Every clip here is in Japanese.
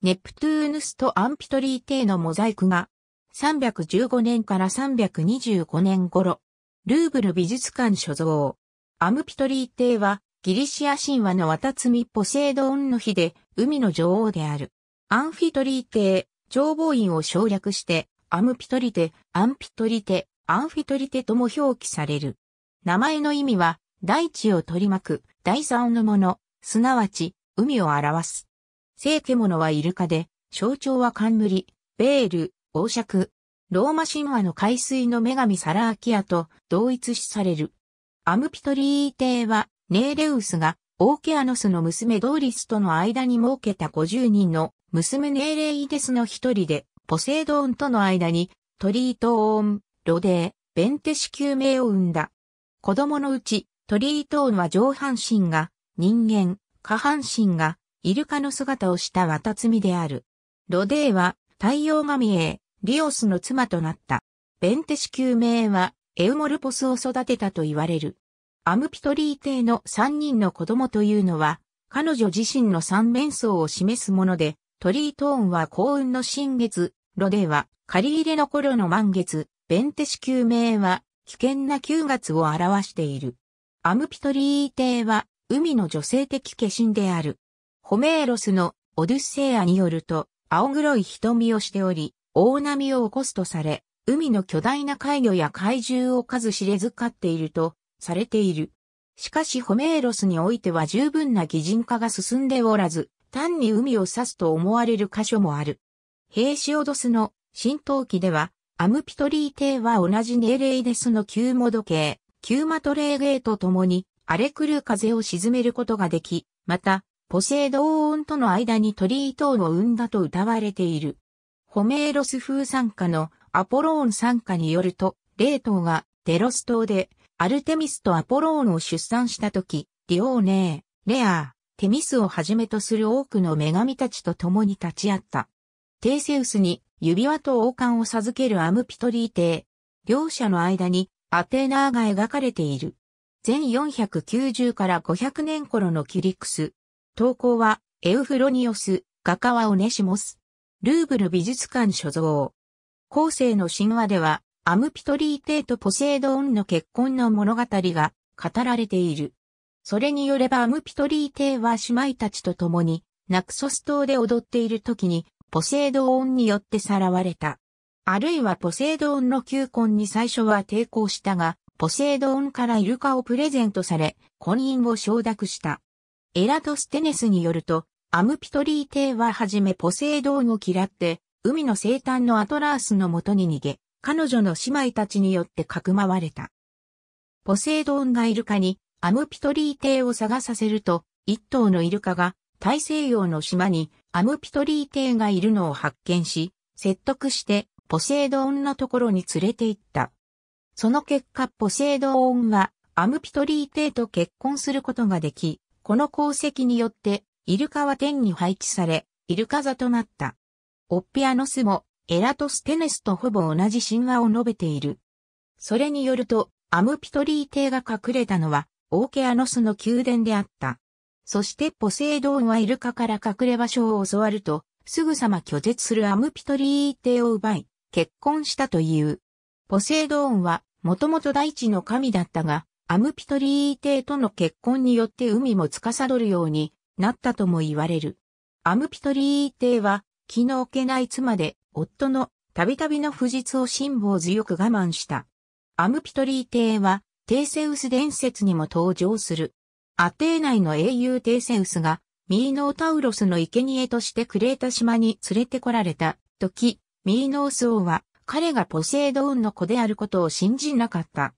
ネプトゥーヌスとアンピトリーテーのモザイクが、315年から325年頃、ルーブル美術館所蔵。アムピトリーテーは、ギリシア神話の渡タみポセイドンの日で、海の女王である。アンフィトリーテー、望院を省略して、アムピトリテ、アンピトリテ、アンフィトリテとも表記される。名前の意味は、大地を取り巻く、第三のもの、すなわち、海を表す。聖獣はイルカで、象徴は冠、ベール、王爵。ローマ神話の海水の女神サラーキアと同一視される。アムピトリー帝は、ネーレウスが、オーケアノスの娘ドーリスとの間に設けた50人の娘ネーレイデスの一人で、ポセイドーンとの間に、トリートーン、ロデー、ベンテシ救命を生んだ。子供のうち、トリートーンは上半身が人間、下半身がイルカの姿をしたワタツミである。ロデーは太陽神へリオスの妻となった。ベンテシ宮名はエウモルポスを育てたと言われる。アムピトリー帝の三人の子供というのは、彼女自身の三面相を示すもので、トリートーンは幸運の新月、ロデーは借り入れの頃の満月、ベンテシ宮名は危険な9月を表している。アムピトリー帝は海の女性的化身である。ホメーロスのオデュッセイアによると、青黒い瞳をしており、大波を起こすとされ、海の巨大な怪魚や怪獣を数知れず飼っていると、されている。しかしホメーロスにおいては十分な擬人化が進んでおらず、単に海を指すと思われる箇所もある。ヘイシオドスの浸透機では、アムピトリー帝は同じネーレイデスの旧モド系、旧マトレーゲーと共に、荒れ狂う風を沈めることができ、また、ポセイドーンとの間に鳥ンを生んだと歌われている。ホメーロス風参加のアポローン参加によると、レートがデロス島でアルテミスとアポローンを出産した時、ディオーネー、レアー、テミスをはじめとする多くの女神たちと共に立ち会った。テイセウスに指輪と王冠を授けるアムピトリー帝。両者の間にアテナーが描かれている。全490から500年頃のキュリクス、投稿は、エウフロニオス、画家はオネシモス。ルーブル美術館所蔵。後世の神話では、アムピトリー帝とポセイドオンの結婚の物語が語られている。それによればアムピトリー帝は姉妹たちと共に、ナクソス島で踊っている時に、ポセイドオンによってさらわれた。あるいはポセイドオンの求婚に最初は抵抗したが、ポセイドオンからイルカをプレゼントされ、婚姻を承諾した。エラトステネスによると、アムピトリー帝ははじめポセイドーンを嫌って、海の生誕のアトラースのもとに逃げ、彼女の姉妹たちによってかくまわれた。ポセイドーンがイルカにアムピトリー帝を探させると、一頭のイルカが大西洋の島にアムピトリー帝がいるのを発見し、説得してポセイドーンのところに連れて行った。その結果ポセイドンはアムピトリー帝と結婚することができ、この功績によって、イルカは天に配置され、イルカ座となった。オッピアノスも、エラトステネスとほぼ同じ神話を述べている。それによると、アムピトリー帝が隠れたのは、オーケアノスの宮殿であった。そしてポセイドーンはイルカから隠れ場所を教わると、すぐさま拒絶するアムピトリー帝を奪い、結婚したという。ポセイドーンは、もともと大地の神だったが、アムピトリー帝との結婚によって海も司るようになったとも言われる。アムピトリー帝は気の置けない妻で夫のたびたびの不実を辛抱強く我慢した。アムピトリー帝はテーセウス伝説にも登場する。アテー内の英雄テーセウスがミーノータウロスの生贄としてクレータ島に連れてこられた時、ミーノース王は彼がポセイドーンの子であることを信じなかった。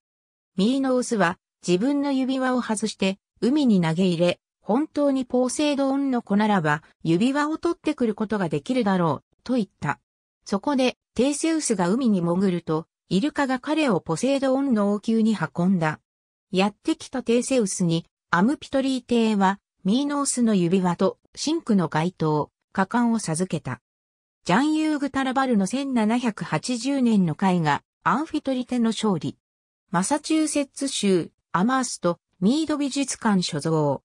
ミーノースは自分の指輪を外して海に投げ入れ、本当にポーセイドンの子ならば指輪を取ってくることができるだろう、と言った。そこでテイセウスが海に潜ると、イルカが彼をポセイドンの王宮に運んだ。やってきたテイセウスに、アムピトリー帝は、ミーノースの指輪と、シンクの街灯、果敢を授けた。ジャン・ユーグ・タラバルの1780年の絵画、アンフィトリテの勝利。マサチューセッツ州アマーストミード美術館所蔵。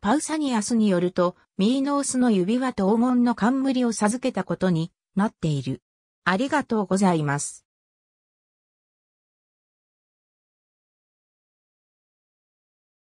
パウサニアスによると、ミーノースの指輪と黄金の冠を授けたことになっている。ありがとうございます。